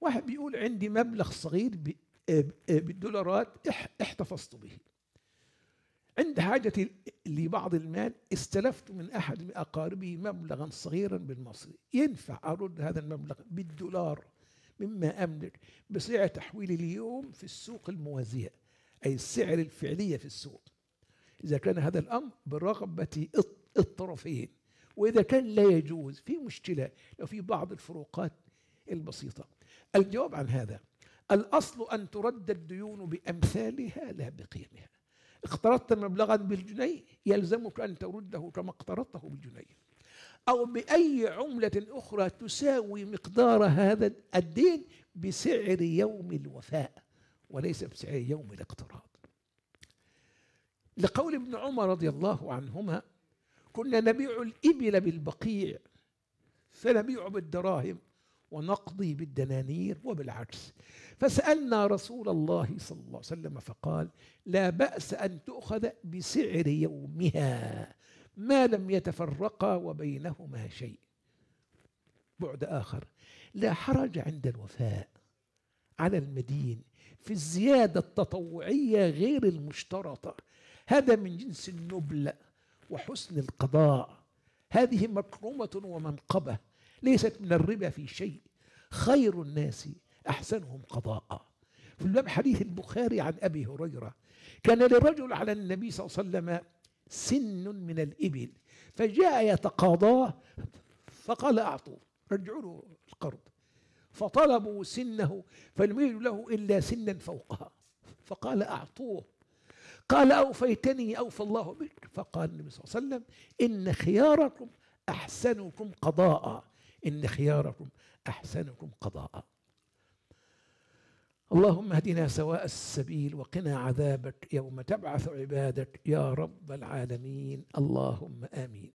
واحد بيقول عندي مبلغ صغير آه، آه، بالدولارات احتفظت به عند حاجة لبعض المال استلفت من أحد من أقاربي مبلغا صغيرا بالمصري ينفع أرد هذا المبلغ بالدولار مما أملك بسعر تحويل اليوم في السوق الموازية أي السعر الفعلية في السوق إذا كان هذا الأمر برغبة الطرفين وإذا كان لا يجوز في مشكلة لو في بعض الفروقات البسيطة الجواب عن هذا الأصل أن ترد الديون بأمثالها لا بقيمها اقترضت مبلغا بالجنيه يلزمك أن ترده كما اقترضته بالجنيه أو بأي عملة أخرى تساوي مقدار هذا الدين بسعر يوم الوفاء وليس بسعر يوم الاقتراض لقول ابن عمر رضي الله عنهما كنا نبيع الإبل بالبقيع فنبيع بالدراهم ونقضي بالدنانير وبالعكس فسألنا رسول الله صلى الله عليه وسلم فقال لا بأس أن تؤخذ بسعر يومها ما لم يتفرقا وبينهما شيء بعد آخر لا حرج عند الوفاء على المدين في الزيادة التطوعية غير المشترطة هذا من جنس النبل وحسن القضاء هذه مكرمة ومنقبة ليست من الربا في شيء خير الناس أحسنهم قضاء في الباب حديث البخاري عن أبي هريرة كان لرجل على النبي صلى الله عليه وسلم سن من الإبل فجاء يتقاضاه فقال أعطوا رجعوا له القرض فطلبوا سنه فلم يجد له إلا سنا فوقها فقال أعطوه قال أوفيتني أوفى الله بك فقال النبي صلى الله عليه وسلم إن خياركم أحسنكم قضاء إن خياركم أحسنكم قضاء اللهم اهدنا سواء السبيل وقنا عذابك يوم تبعث عبادك يا رب العالمين اللهم آمين